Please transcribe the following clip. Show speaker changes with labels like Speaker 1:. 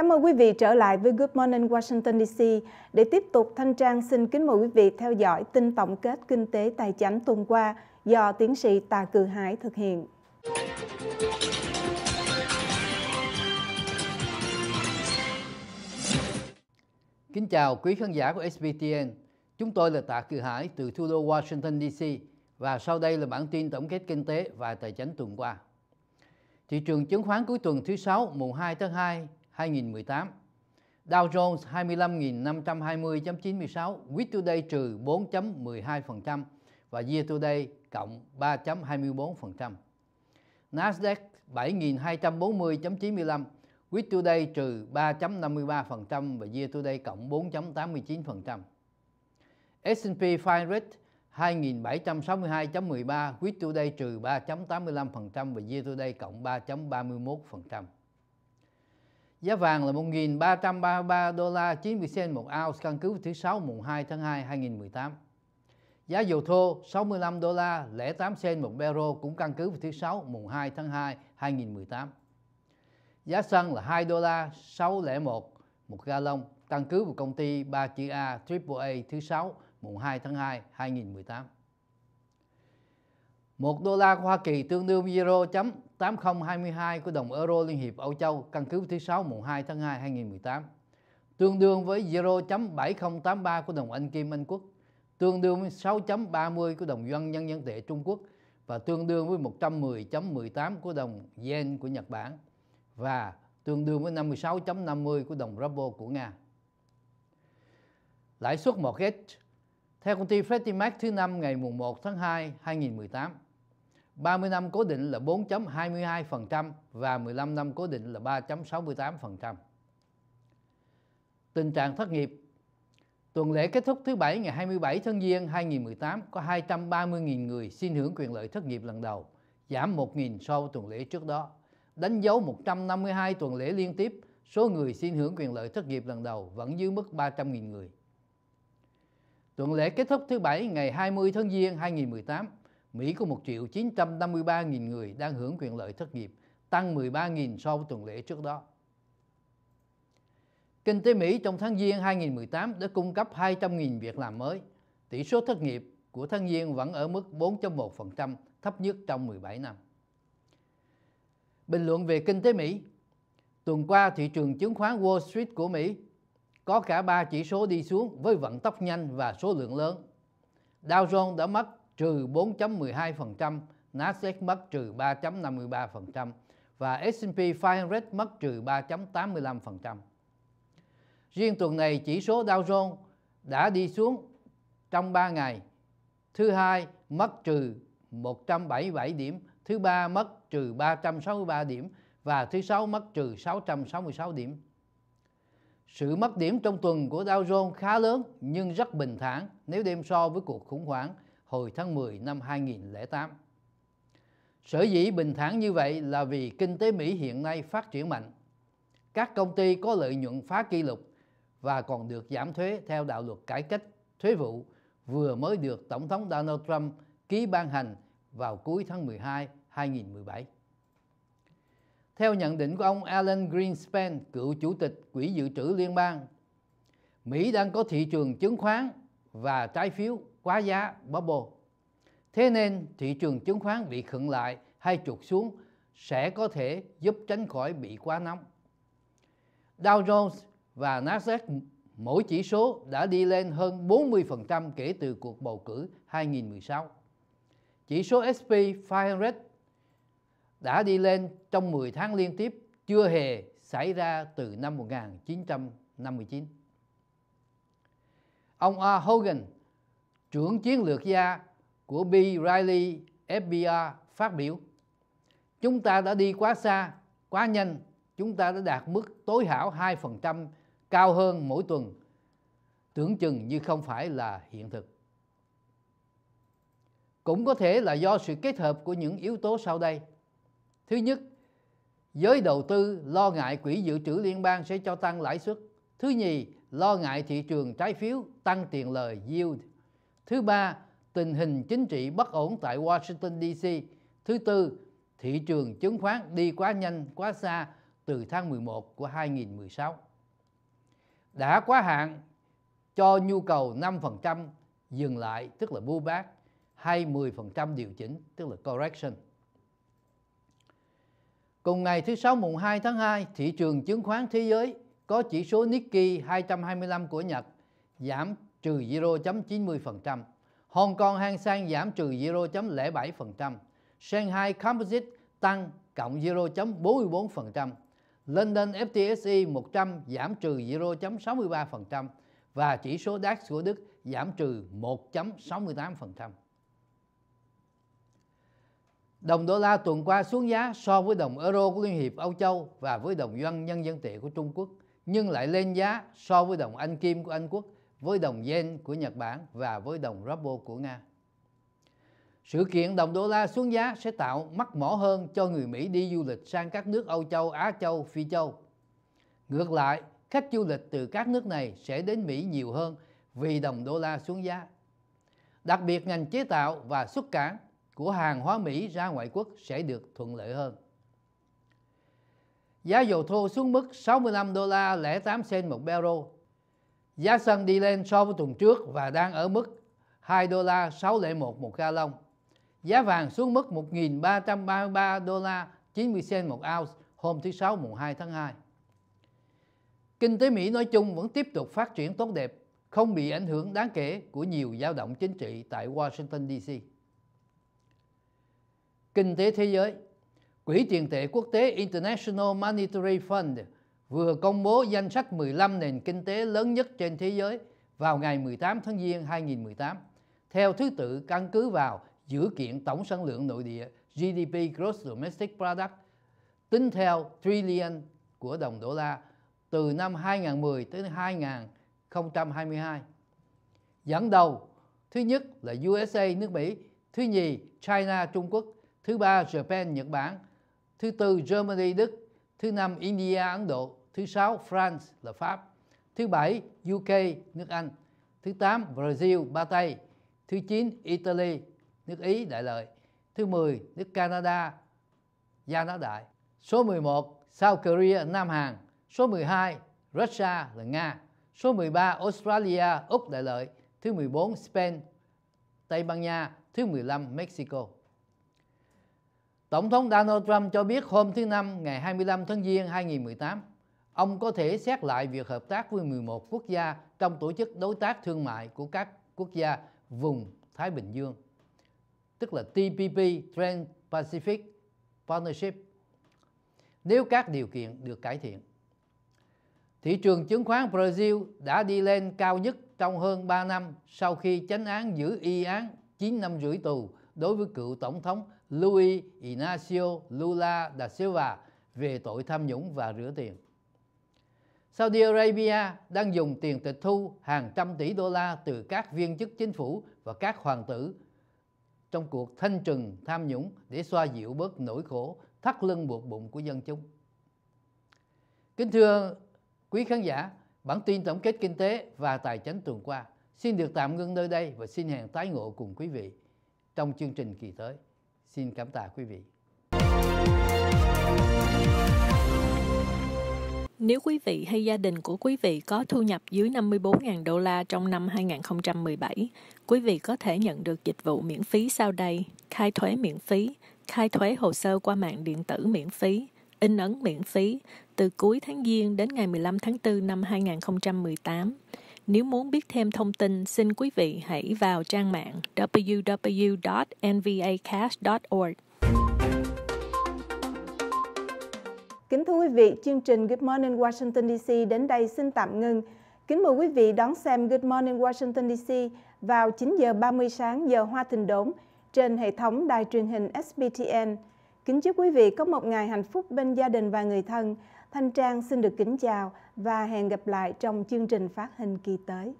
Speaker 1: Cảm ơn quý vị trở lại với Good Morning Washington DC. Để tiếp tục, Thanh Trang xin kính mời quý vị theo dõi tin tổng kết kinh tế tài chính tuần qua do tiến sĩ Tà Cừ Hải thực hiện. Kính chào quý khán giả của SBTN. Chúng tôi là Tạ Cừ Hải từ thủ đô Washington DC và sau đây là bản tin tổng kết kinh tế và tài chính tuần qua. Thị trường chứng khoán cuối tuần thứ sáu mùng 2 tháng 2 2018. Dow Jones 25.520.96, Week Today trừ 4.12% và Year Today cộng 3.24%. Nasdaq 7.240.95, Week Today trừ 3.53% và Year Today cộng 4.89%. S&P 500 2762.13 Week Today trừ 3.85% và Year Today cộng 3.31%. Giá vàng là 1.333 đô la 90 cent một ounce căn cứ thứ sáu mùng 2 tháng 2 2018. Giá dầu thô 65 đô la lẻ 8 cent một barrel cũng căn cứ thứ sáu mùng 2 tháng 2 2018. Giá xăng là 2 đô la 601 một ga lông căn cứ của công ty 3 chữ A AAA thứ sáu mùng 2 tháng 2 2018. 1 đô la của Hoa Kỳ tương đương euro chấm 8022 của đồng euro Liên hiệp Âu Châu căn cứ thứ 6 mùng 2 tháng 2 2018 tương đương với 0.7083 của đồng Anh Kim Anh Quốc tương đương với 6.30 của đồng Yuan Nhân dân tệ Trung Quốc và tương đương với 110.18 của đồng Yen của Nhật Bản và tương đương với 56.50 của đồng Ruble của Nga. Lãi suất mortgage theo công ty Freddie Mac thứ năm ngày mùng 1 tháng 2 2018 30 năm cố định là 4.22% và 15 năm cố định là 3.68%. Tình trạng thất nghiệp Tuần lễ kết thúc thứ Bảy ngày 27 tháng Giêng 2018 có 230.000 người xin hưởng quyền lợi thất nghiệp lần đầu, giảm 1.000 so với tuần lễ trước đó. Đánh dấu 152 tuần lễ liên tiếp, số người xin hưởng quyền lợi thất nghiệp lần đầu vẫn dưới mức 300.000 người. Tuần lễ kết thúc thứ Bảy ngày 20 tháng Giêng 2018 Mỹ có 1 triệu 953 nghìn người đang hưởng quyền lợi thất nghiệp, tăng 13 nghìn so với tuần lễ trước đó. Kinh tế Mỹ trong tháng Giêng 2018 đã cung cấp 200 nghìn việc làm mới. Tỷ số thất nghiệp của tháng Giêng vẫn ở mức 4.1%, thấp nhất trong 17 năm. Bình luận về kinh tế Mỹ Tuần qua, thị trường chứng khoán Wall Street của Mỹ có cả ba chỉ số đi xuống với vận tốc nhanh và số lượng lớn. Dow Jones đã mất trừ 4.12%, Nasdaq mất trừ 3.53% và S&P 500 mất trừ 3.85%. Riêng tuần này chỉ số Dow Jones đã đi xuống trong 3 ngày. Thứ hai mất trừ 177 điểm, thứ ba mất trừ 363 điểm và thứ sáu mất trừ 666 điểm. Sự mất điểm trong tuần của Dow Jones khá lớn nhưng rất bình thản nếu đem so với cuộc khủng hoảng hồi tháng 10 năm 2008. Sở dĩ bình thản như vậy là vì kinh tế Mỹ hiện nay phát triển mạnh. Các công ty có lợi nhuận phá kỷ lục và còn được giảm thuế theo đạo luật cải cách thuế vụ vừa mới được Tổng thống Donald Trump ký ban hành vào cuối tháng 12 2017. Theo nhận định của ông Alan Greenspan, cựu chủ tịch Quỹ dự trữ liên bang, Mỹ đang có thị trường chứng khoán và trái phiếu quá giá bubble. Thế nên thị trường chứng khoán bị khựng lại hay trục xuống sẽ có thể giúp tránh khỏi bị quá nóng. Dow Jones và Nasdaq mỗi chỉ số đã đi lên hơn 40% kể từ cuộc bầu cử 2016. Chỉ số SP 500 đã đi lên trong 10 tháng liên tiếp chưa hề xảy ra từ năm 1959. Ông A. Hogan trưởng chiến lược gia của B. Riley FBR phát biểu Chúng ta đã đi quá xa, quá nhanh, chúng ta đã đạt mức tối hảo 2% cao hơn mỗi tuần, tưởng chừng như không phải là hiện thực. Cũng có thể là do sự kết hợp của những yếu tố sau đây. Thứ nhất, giới đầu tư lo ngại quỹ dự trữ liên bang sẽ cho tăng lãi suất. Thứ nhì, lo ngại thị trường trái phiếu tăng tiền lời yield Thứ ba, tình hình chính trị bất ổn tại Washington DC. Thứ tư, thị trường chứng khoán đi quá nhanh, quá xa từ tháng 11 của 2016. Đã quá hạn cho nhu cầu 5% dừng lại tức là pullback hay 10% điều chỉnh tức là correction. Cùng ngày thứ Sáu mùng 2 tháng 2, thị trường chứng khoán thế giới có chỉ số Nikkei 225 của Nhật giảm trừ 0.90%, Hong Kong Hang Seng giảm trừ 0.07%, Shanghai Composite tăng cộng 0.44%, London FTSE 100 giảm trừ 0.63% và chỉ số DAX của Đức giảm trừ 1.68%. Đồng đô la tuần qua xuống giá so với đồng euro của Liên hiệp Âu Châu và với đồng yuan nhân dân tệ của Trung Quốc, nhưng lại lên giá so với đồng Anh Kim của Anh Quốc với đồng yen của Nhật Bản và với đồng ruble của Nga. Sự kiện đồng đô la xuống giá sẽ tạo mắc mỏ hơn cho người Mỹ đi du lịch sang các nước Âu Châu, Á Châu, Phi Châu. Ngược lại, khách du lịch từ các nước này sẽ đến Mỹ nhiều hơn vì đồng đô la xuống giá. Đặc biệt ngành chế tạo và xuất cảng của hàng hóa Mỹ ra ngoại quốc sẽ được thuận lợi hơn. Giá dầu thô xuống mức 65 đô la lẻ 8 cent một barrel Giá xăng đi lên so với tuần trước và đang ở mức 2 đô la 601 một ga lông. Giá vàng xuống mức 1.333 đô la 90 cent một ounce hôm thứ Sáu mùng 2 tháng 2. Kinh tế Mỹ nói chung vẫn tiếp tục phát triển tốt đẹp, không bị ảnh hưởng đáng kể của nhiều dao động chính trị tại Washington DC. Kinh tế thế giới Quỹ tiền tệ quốc tế International Monetary Fund – vừa công bố danh sách 15 nền kinh tế lớn nhất trên thế giới vào ngày 18 tháng Giêng 2018 theo thứ tự căn cứ vào dữ kiện tổng sản lượng nội địa GDP Gross Domestic Product tính theo trillion của đồng đô la từ năm 2010 tới 2022. Dẫn đầu thứ nhất là USA nước Mỹ, thứ nhì China Trung Quốc, thứ ba Japan Nhật Bản, thứ tư Germany Đức, thứ năm India Ấn Độ, Thứ sáu France là Pháp. Thứ bảy UK nước Anh. Thứ tám Brazil Ba Tây. Thứ chín Italy nước Ý đại lợi. Thứ 10 nước Canada Gia Ná Đại. Số 11 South Korea Nam Hàn. Số 12 Russia là Nga. Số 13 Australia Úc đại lợi. Thứ 14 Spain Tây Ban Nha. Thứ 15 Mexico. Tổng thống Donald Trump cho biết hôm thứ Năm ngày 25 tháng Giêng 2018 Ông có thể xét lại việc hợp tác với 11 quốc gia trong tổ chức đối tác thương mại của các quốc gia vùng Thái Bình Dương, tức là TPP, Trans Pacific Partnership, nếu các điều kiện được cải thiện. Thị trường chứng khoán Brazil đã đi lên cao nhất trong hơn 3 năm sau khi chánh án giữ y án 9 năm rưỡi tù đối với cựu Tổng thống Luiz Inacio Lula da Silva về tội tham nhũng và rửa tiền. Saudi Arabia đang dùng tiền tịch thu hàng trăm tỷ đô la từ các viên chức chính phủ và các hoàng tử trong cuộc thanh trừng tham nhũng để xoa dịu bớt nỗi khổ thắt lưng buộc bụng của dân chúng. Kính thưa quý khán giả, bản tin tổng kết kinh tế và tài chính tuần qua xin được tạm ngưng nơi đây và xin hẹn tái ngộ cùng quý vị trong chương trình kỳ tới. Xin cảm tạ quý vị. Nếu quý vị hay gia đình của quý vị có thu nhập dưới 54.000 đô la trong năm 2017, quý vị có thể nhận được dịch vụ miễn phí sau đây: khai thuế miễn phí, khai thuế hồ sơ qua mạng điện tử miễn phí, in ấn miễn phí từ cuối tháng Giêng đến ngày 15 tháng 4 năm 2018. Nếu muốn biết thêm thông tin, xin quý vị hãy vào trang mạng www.nvacash.org. Kính thưa quý vị, chương trình Good Morning Washington DC đến đây xin tạm ngừng Kính mời quý vị đón xem Good Morning Washington DC vào 9 giờ 30 sáng giờ Hoa Thịnh Đốn trên hệ thống đài truyền hình SBTN. Kính chúc quý vị có một ngày hạnh phúc bên gia đình và người thân. Thanh Trang xin được kính chào và hẹn gặp lại trong chương trình phát hình kỳ tới.